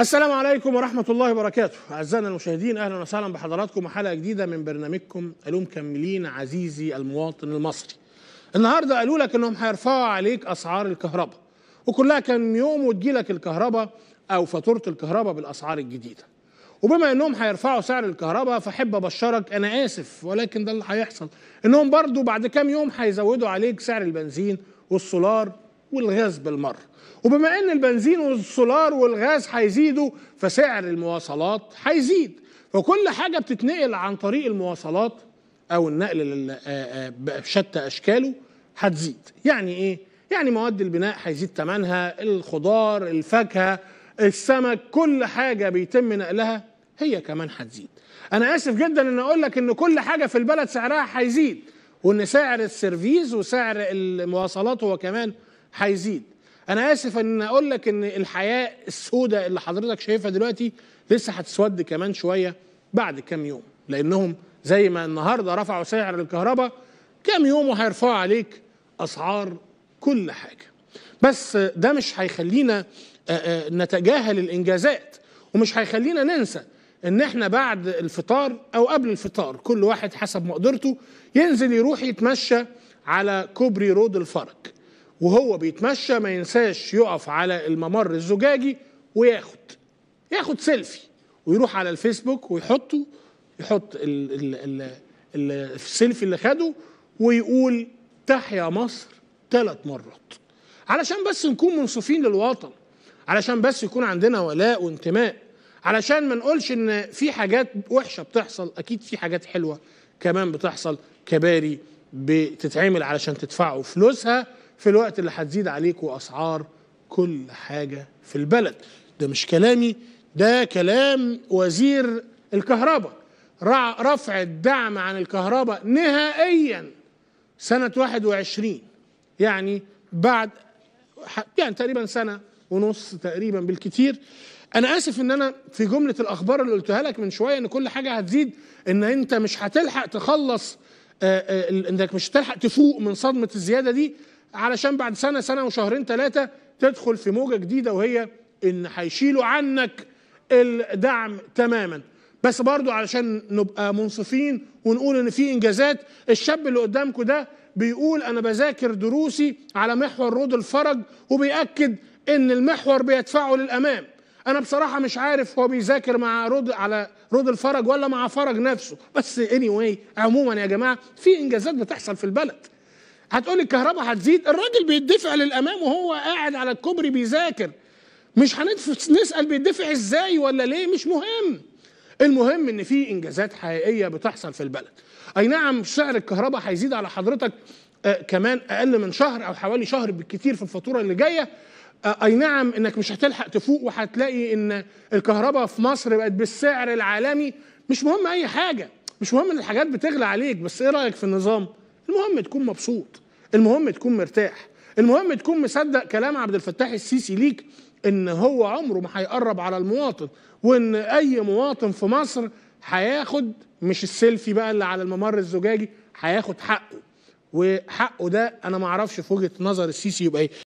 السلام عليكم ورحمة الله وبركاته أعزائنا المشاهدين أهلا وسهلا بحضراتكم وحلقة جديدة من برنامجكم قالوا مكملين عزيزي المواطن المصري النهاردة قالوا لك أنهم هيرفعوا عليك أسعار الكهرباء وكلها كان يوم وتجيلك الكهرباء أو فاتورة الكهرباء بالأسعار الجديدة وبما انهم هيرفعوا سعر الكهرباء فاحب ابشرك انا اسف ولكن ده اللي هيحصل انهم برضو بعد كام يوم هيزودوا عليك سعر البنزين والسولار والغاز بالمرة وبما ان البنزين والسولار والغاز هيزيدوا فسعر المواصلات هيزيد فكل حاجة بتتنقل عن طريق المواصلات او النقل بشتى اشكاله هتزيد يعني ايه يعني مواد البناء هيزيد ثمنها الخضار الفاكهه السمك كل حاجه بيتم نقلها هي كمان هتزيد انا اسف جدا ان اقول لك ان كل حاجه في البلد سعرها هيزيد وان سعر السيرفيز وسعر المواصلات هو كمان هيزيد انا اسف ان اقول لك ان الحياه السوداء اللي حضرتك شايفها دلوقتي لسه هتسود كمان شويه بعد كام يوم لانهم زي ما النهارده رفعوا سعر الكهرباء كام يوم وهيرفعوا عليك اسعار كل حاجه بس ده مش هيخلينا آه، آه، نتجاهل الانجازات ومش هيخلينا ننسى ان احنا بعد الفطار او قبل الفطار كل واحد حسب مقدرته ينزل يروح يتمشى على كوبري رود الفرج وهو بيتمشى ما ينساش يقف على الممر الزجاجي وياخد ياخد سيلفي ويروح على الفيسبوك ويحطه يحط ال ال ال السيلفي اللي خده ويقول تحيا مصر ثلاث مرات علشان بس نكون منصفين للوطن علشان بس يكون عندنا ولاء وانتماء علشان ما نقولش ان في حاجات وحشه بتحصل اكيد في حاجات حلوه كمان بتحصل كباري بتتعمل علشان تدفعوا فلوسها في الوقت اللي هتزيد عليكم اسعار كل حاجه في البلد ده مش كلامي ده كلام وزير الكهرباء رفع الدعم عن الكهرباء نهائيا سنة 21 يعني بعد يعني تقريبا سنة ونص تقريبا بالكتير أنا آسف إن أنا في جملة الأخبار اللي قلتها لك من شوية إن كل حاجة هتزيد إن أنت مش هتلحق تخلص إنك مش هتلحق تفوق من صدمة الزيادة دي علشان بعد سنه سنه وشهرين ثلاثه تدخل في موجه جديده وهي ان هيشيلوا عنك الدعم تماما بس برضو علشان نبقى منصفين ونقول ان في انجازات الشاب اللي قدامكم ده بيقول انا بذاكر دروسي على محور رود الفرج وبيأكد ان المحور بيدفعه للامام انا بصراحه مش عارف هو بيذاكر مع رود على رود الفرج ولا مع فرج نفسه بس اني anyway عموما يا جماعه في انجازات بتحصل في البلد هتقولي الكهرباء هتزيد الراجل بيدفع للامام وهو قاعد على الكوبري بيذاكر مش هنسال بيدفع ازاي ولا ليه مش مهم المهم ان في انجازات حقيقيه بتحصل في البلد اي نعم سعر الكهرباء هيزيد على حضرتك آه كمان اقل من شهر او حوالي شهر بالكثير في الفاتوره اللي جايه آه اي نعم انك مش هتلحق تفوق وهتلاقي ان الكهرباء في مصر بقت بالسعر العالمي مش مهم اي حاجه مش مهم ان الحاجات بتغلى عليك بس ايه رايك في النظام المهم تكون مبسوط المهم تكون مرتاح المهم تكون مصدق كلام عبد الفتاح السيسي ليك ان هو عمره ما هيقرب على المواطن وان اي مواطن في مصر هياخد مش السيلفي بقى اللي على الممر الزجاجي هياخد حقه وحقه ده انا ما اعرفش في وجهه نظر السيسي يبقى ايه